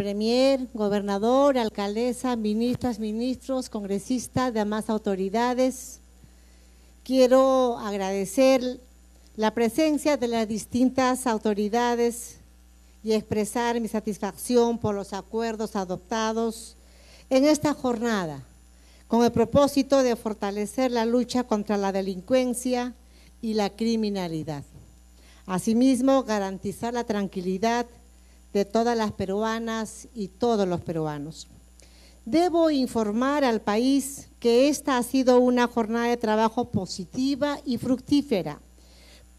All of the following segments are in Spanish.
premier, gobernador, alcaldesa, ministras, ministros, congresistas, demás autoridades. Quiero agradecer la presencia de las distintas autoridades y expresar mi satisfacción por los acuerdos adoptados en esta jornada con el propósito de fortalecer la lucha contra la delincuencia y la criminalidad. Asimismo, garantizar la tranquilidad de todas las peruanas y todos los peruanos. Debo informar al país que esta ha sido una jornada de trabajo positiva y fructífera,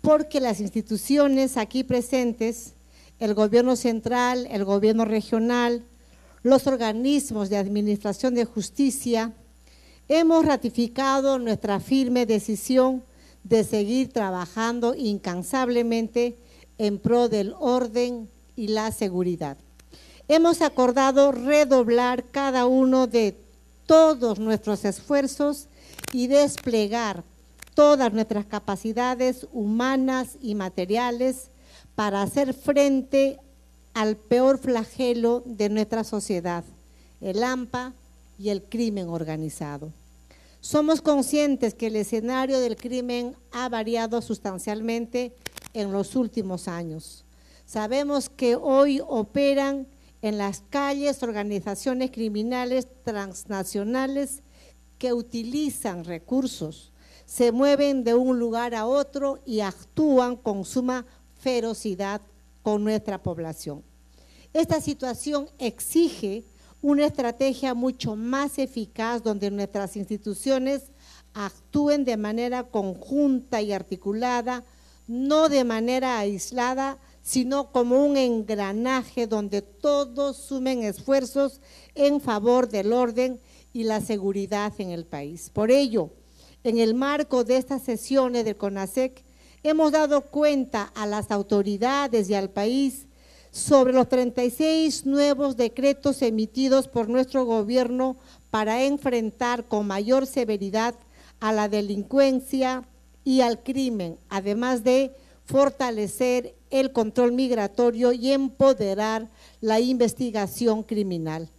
porque las instituciones aquí presentes, el gobierno central, el gobierno regional, los organismos de administración de justicia, hemos ratificado nuestra firme decisión de seguir trabajando incansablemente en pro del orden y la seguridad. Hemos acordado redoblar cada uno de todos nuestros esfuerzos y desplegar todas nuestras capacidades humanas y materiales para hacer frente al peor flagelo de nuestra sociedad, el AMPA y el crimen organizado. Somos conscientes que el escenario del crimen ha variado sustancialmente en los últimos años. Sabemos que hoy operan en las calles organizaciones criminales transnacionales que utilizan recursos, se mueven de un lugar a otro y actúan con suma ferocidad con nuestra población. Esta situación exige una estrategia mucho más eficaz donde nuestras instituciones actúen de manera conjunta y articulada, no de manera aislada, sino como un engranaje donde todos sumen esfuerzos en favor del orden y la seguridad en el país. Por ello, en el marco de estas sesiones del CONASEC, hemos dado cuenta a las autoridades y al país sobre los 36 nuevos decretos emitidos por nuestro gobierno para enfrentar con mayor severidad a la delincuencia y al crimen, además de fortalecer el control migratorio y empoderar la investigación criminal.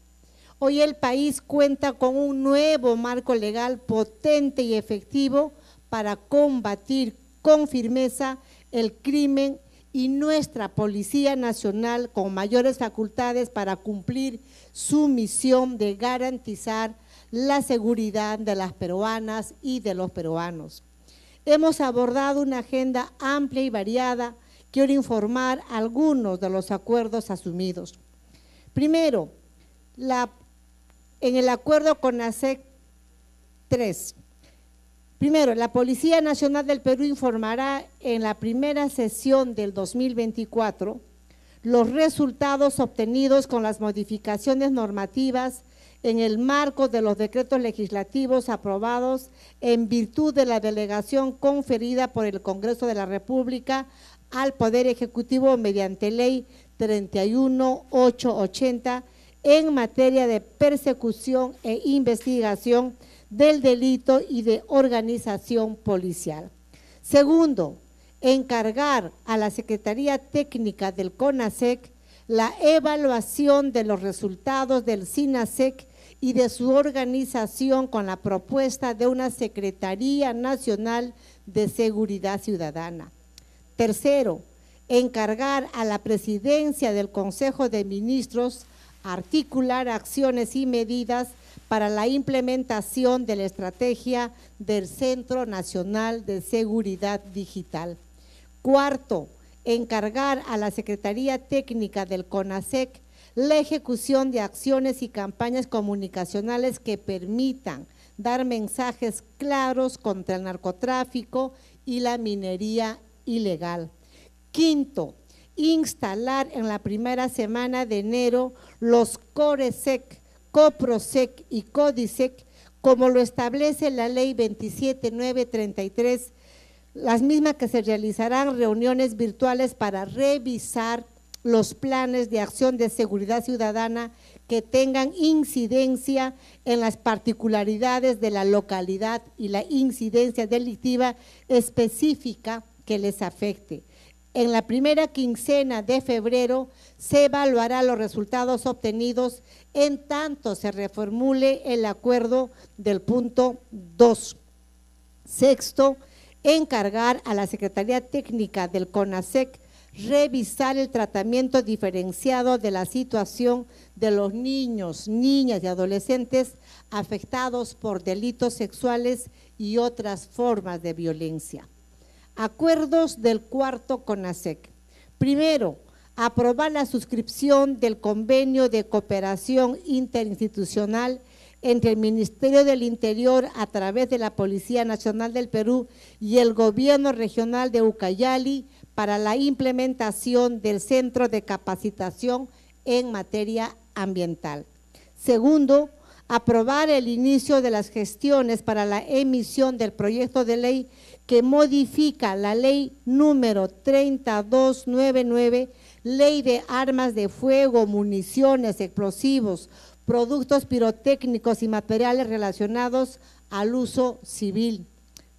Hoy el país cuenta con un nuevo marco legal potente y efectivo para combatir con firmeza el crimen y nuestra Policía Nacional con mayores facultades para cumplir su misión de garantizar la seguridad de las peruanas y de los peruanos. Hemos abordado una agenda amplia y variada quiero informar algunos de los acuerdos asumidos. Primero, en el acuerdo con la ASEC 3. Primero, la Policía Nacional del Perú informará en la primera sesión del 2024 los resultados obtenidos con las modificaciones normativas en el marco de los decretos legislativos aprobados en virtud de la delegación conferida por el Congreso de la República al Poder Ejecutivo mediante Ley 31880 en materia de persecución e investigación del delito y de organización policial. Segundo, encargar a la Secretaría Técnica del CONASEC la evaluación de los resultados del SINASEC y de su organización con la propuesta de una Secretaría Nacional de Seguridad Ciudadana. Tercero, encargar a la presidencia del Consejo de Ministros articular acciones y medidas para la implementación de la estrategia del Centro Nacional de Seguridad Digital. Cuarto, encargar a la Secretaría Técnica del CONASEC la ejecución de acciones y campañas comunicacionales que permitan dar mensajes claros contra el narcotráfico y la minería ilegal. Quinto, instalar en la primera semana de enero los CORESEC, COPROSEC y CODISEC, como lo establece la ley 27933, las mismas que se realizarán reuniones virtuales para revisar los planes de acción de seguridad ciudadana que tengan incidencia en las particularidades de la localidad y la incidencia delictiva específica que les afecte. En la primera quincena de febrero se evaluará los resultados obtenidos en tanto se reformule el acuerdo del punto 2. Sexto, encargar a la Secretaría Técnica del CONASEC revisar el tratamiento diferenciado de la situación de los niños, niñas y adolescentes afectados por delitos sexuales y otras formas de violencia. Acuerdos del cuarto CONASEC. Primero, aprobar la suscripción del convenio de cooperación interinstitucional entre el Ministerio del Interior a través de la Policía Nacional del Perú y el Gobierno Regional de Ucayali para la implementación del Centro de Capacitación en materia ambiental. Segundo, aprobar el inicio de las gestiones para la emisión del proyecto de ley que modifica la ley número 3299, ley de armas de fuego, municiones, explosivos, productos pirotécnicos y materiales relacionados al uso civil.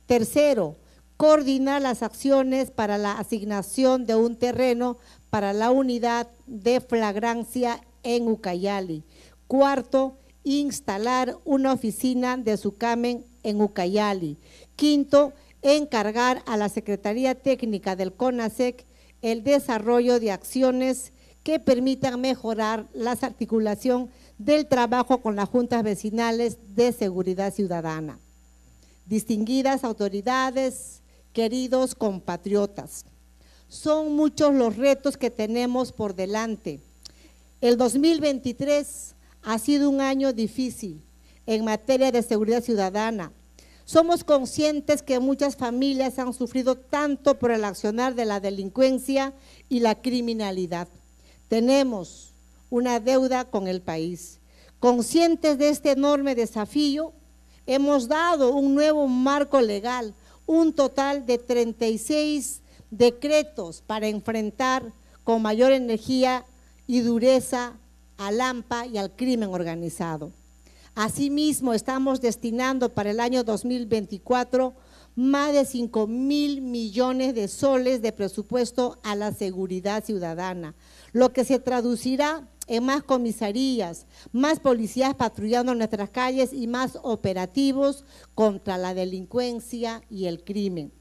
Tercero, coordinar las acciones para la asignación de un terreno para la unidad de flagrancia en Ucayali. Cuarto, instalar una oficina de Sucamen en Ucayali. Quinto, encargar a la Secretaría Técnica del CONASEC el desarrollo de acciones que permitan mejorar la articulación del trabajo con las juntas vecinales de seguridad ciudadana. Distinguidas autoridades, queridos compatriotas, son muchos los retos que tenemos por delante. El 2023 ha sido un año difícil en materia de seguridad ciudadana, somos conscientes que muchas familias han sufrido tanto por el accionar de la delincuencia y la criminalidad. Tenemos una deuda con el país. Conscientes de este enorme desafío, hemos dado un nuevo marco legal, un total de 36 decretos para enfrentar con mayor energía y dureza al AMPA y al crimen organizado. Asimismo, estamos destinando para el año 2024 más de 5 mil millones de soles de presupuesto a la seguridad ciudadana, lo que se traducirá en más comisarías, más policías patrullando nuestras calles y más operativos contra la delincuencia y el crimen.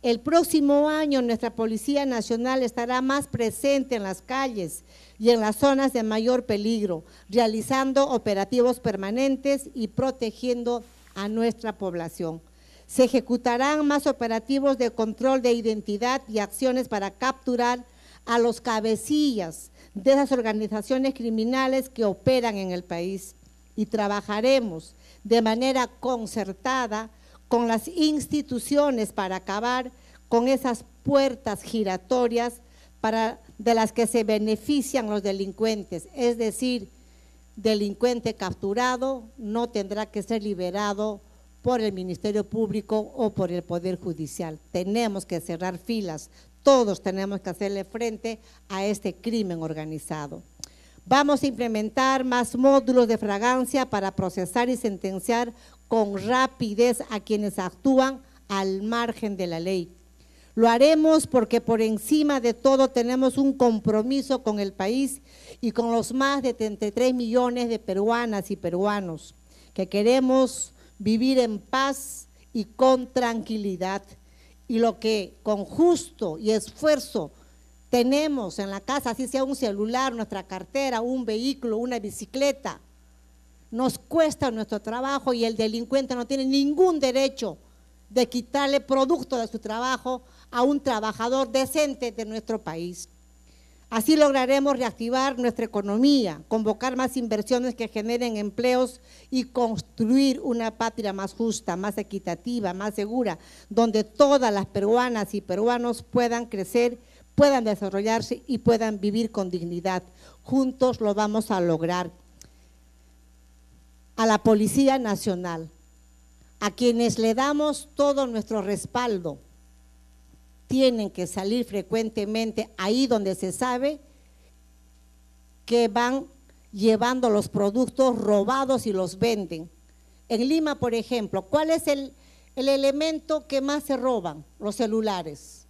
El próximo año nuestra Policía Nacional estará más presente en las calles, y en las zonas de mayor peligro, realizando operativos permanentes y protegiendo a nuestra población. Se ejecutarán más operativos de control de identidad y acciones para capturar a los cabecillas de esas organizaciones criminales que operan en el país y trabajaremos de manera concertada con las instituciones para acabar con esas puertas giratorias para, de las que se benefician los delincuentes, es decir, delincuente capturado no tendrá que ser liberado por el Ministerio Público o por el Poder Judicial. Tenemos que cerrar filas, todos tenemos que hacerle frente a este crimen organizado. Vamos a implementar más módulos de fragancia para procesar y sentenciar con rapidez a quienes actúan al margen de la ley. Lo haremos porque por encima de todo tenemos un compromiso con el país y con los más de 33 millones de peruanas y peruanos que queremos vivir en paz y con tranquilidad. Y lo que con justo y esfuerzo tenemos en la casa, así sea un celular, nuestra cartera, un vehículo, una bicicleta, nos cuesta nuestro trabajo y el delincuente no tiene ningún derecho de quitarle producto de su trabajo a un trabajador decente de nuestro país. Así lograremos reactivar nuestra economía, convocar más inversiones que generen empleos y construir una patria más justa, más equitativa, más segura, donde todas las peruanas y peruanos puedan crecer, puedan desarrollarse y puedan vivir con dignidad. Juntos lo vamos a lograr. A la Policía Nacional, a quienes le damos todo nuestro respaldo, tienen que salir frecuentemente ahí donde se sabe que van llevando los productos robados y los venden. En Lima, por ejemplo, ¿cuál es el, el elemento que más se roban? Los celulares.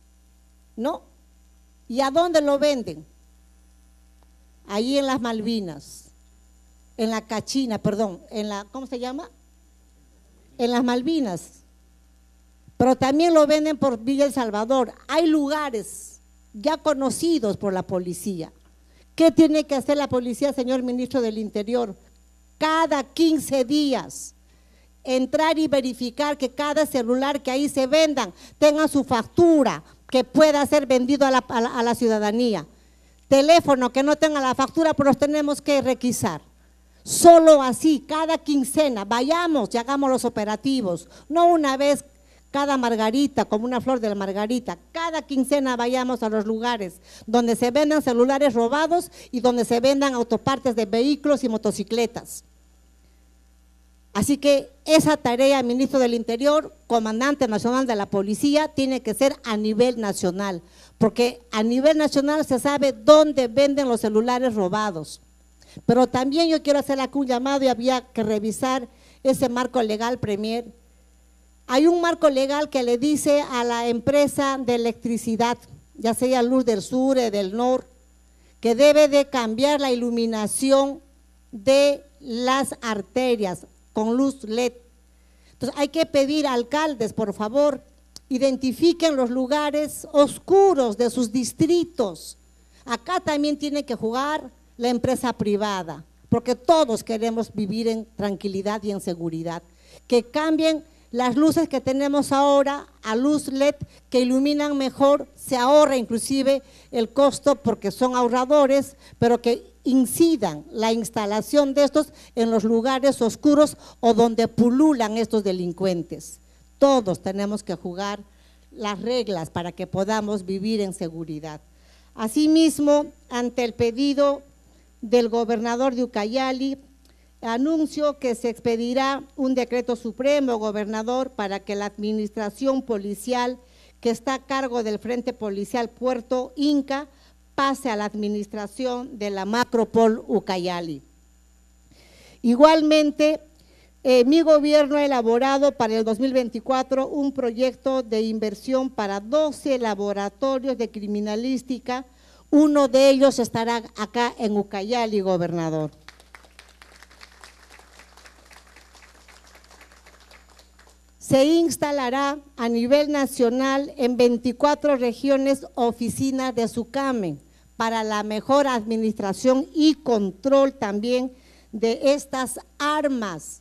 ¿No? ¿Y a dónde lo venden? Ahí en las Malvinas, en la Cachina, perdón, en la, ¿cómo se llama? en las Malvinas, pero también lo venden por Villa El Salvador. Hay lugares ya conocidos por la policía. ¿Qué tiene que hacer la policía, señor ministro del Interior? Cada 15 días entrar y verificar que cada celular que ahí se vendan tenga su factura que pueda ser vendido a la, ciudadanía. Teléfono que no tenga la factura, pero pues los tenemos que requisar. Solo así, cada quincena, vayamos y hagamos los operativos. No una vez cada margarita, como una flor de la margarita. Cada quincena vayamos a los lugares donde se vendan celulares robados y donde se vendan autopartes de vehículos y motocicletas. Así que esa tarea, ministro del Interior, comandante nacional de la policía, tiene que ser a nivel nacional, porque a nivel nacional se sabe dónde venden los celulares robados. Pero también yo quiero hacer aquí un llamado y había que revisar ese marco legal, Premier. Hay un marco legal que le dice a la empresa de electricidad, ya sea Luz del Sur, o eh, del Norte, que debe de cambiar la iluminación de las arterias con luz LED. Entonces hay que pedir a alcaldes, por favor, identifiquen los lugares oscuros de sus distritos. Acá también tiene que jugar la empresa privada, porque todos queremos vivir en tranquilidad y en seguridad. Que cambien las luces que tenemos ahora a luz LED que iluminan mejor, se ahorra inclusive el costo porque son ahorradores, pero que incidan la instalación de estos en los lugares oscuros o donde pululan estos delincuentes. Todos tenemos que jugar las reglas para que podamos vivir en seguridad. Asimismo, ante el pedido del gobernador de Ucayali, anuncio que se expedirá un decreto supremo, gobernador, para que la administración policial que está a cargo del Frente Policial Puerto Inca pase a la administración de la Macropol Ucayali. Igualmente, eh, mi gobierno ha elaborado para el 2024 un proyecto de inversión para 12 laboratorios de criminalística uno de ellos estará acá en Ucayali, gobernador. Se instalará a nivel nacional en 24 regiones oficinas de SUCAME para la mejor administración y control también de estas armas.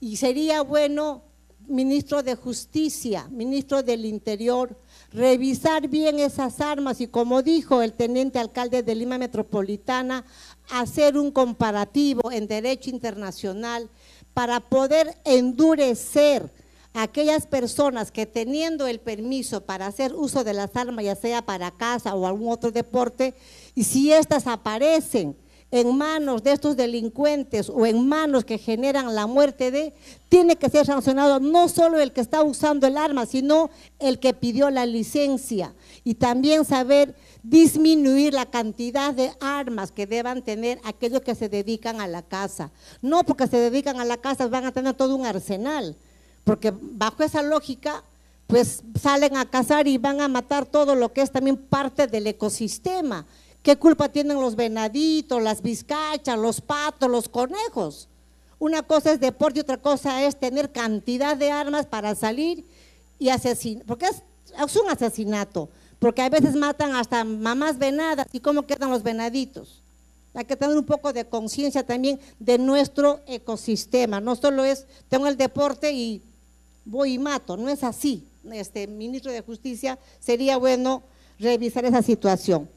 Y sería bueno ministro de Justicia, ministro del Interior, revisar bien esas armas y como dijo el teniente alcalde de Lima Metropolitana, hacer un comparativo en derecho internacional para poder endurecer a aquellas personas que teniendo el permiso para hacer uso de las armas, ya sea para casa o algún otro deporte, y si estas aparecen en manos de estos delincuentes o en manos que generan la muerte de, tiene que ser sancionado no solo el que está usando el arma, sino el que pidió la licencia. Y también saber disminuir la cantidad de armas que deban tener aquellos que se dedican a la casa. No porque se dedican a la casa van a tener todo un arsenal, porque bajo esa lógica pues salen a cazar y van a matar todo lo que es también parte del ecosistema. ¿Qué culpa tienen los venaditos, las vizcachas, los patos, los conejos? Una cosa es deporte y otra cosa es tener cantidad de armas para salir y asesinar. Porque es, un asesinato, porque a veces matan hasta mamás venadas y cómo quedan los venaditos. Hay que tener un poco de conciencia también de nuestro ecosistema. No solo es, tengo el deporte y voy y mato, no es así. Este ministro de Justicia sería bueno revisar esa situación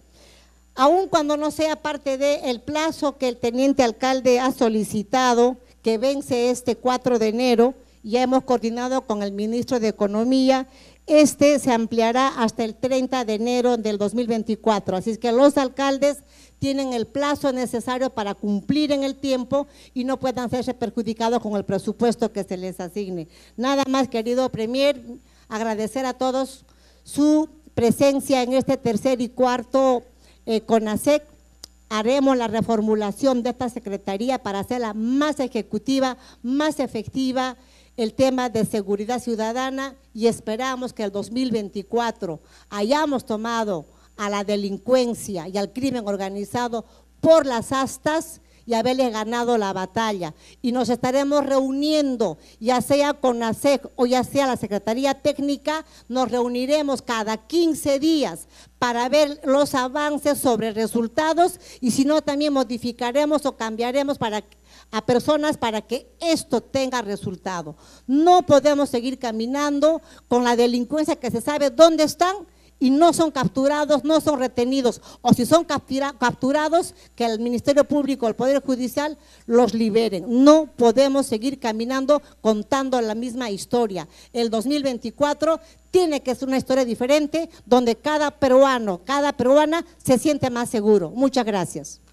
aun cuando no sea parte del el plazo que el teniente alcalde ha solicitado, que vence este 4 de enero, ya hemos coordinado con el ministro de Economía, este se ampliará hasta el 30 de enero del 2024. Así es que los alcaldes tienen el plazo necesario para cumplir en el tiempo y no puedan ser perjudicados con el presupuesto que se les asigne. Nada más, querido Premier, agradecer a todos su presencia en este tercer y cuarto eh, con CONASEC haremos la reformulación de esta secretaría para hacerla más ejecutiva, más efectiva, el tema de seguridad ciudadana y esperamos que el 2024 hayamos tomado a la delincuencia y al crimen organizado por las astas y haberle ganado la batalla. Y nos estaremos reuniendo, ya sea con la SEC o ya sea la Secretaría Técnica, nos reuniremos cada 15 días para ver los avances sobre resultados y si no también modificaremos o cambiaremos para a personas para que esto tenga resultado. No podemos seguir caminando con la delincuencia que se sabe dónde están y no son capturados, no son retenidos. O si son capturados, que el Ministerio Público, el Poder Judicial los liberen. No podemos seguir caminando contando la misma historia. El 2024 tiene que ser una historia diferente donde cada peruano, cada peruana se siente más seguro. Muchas gracias.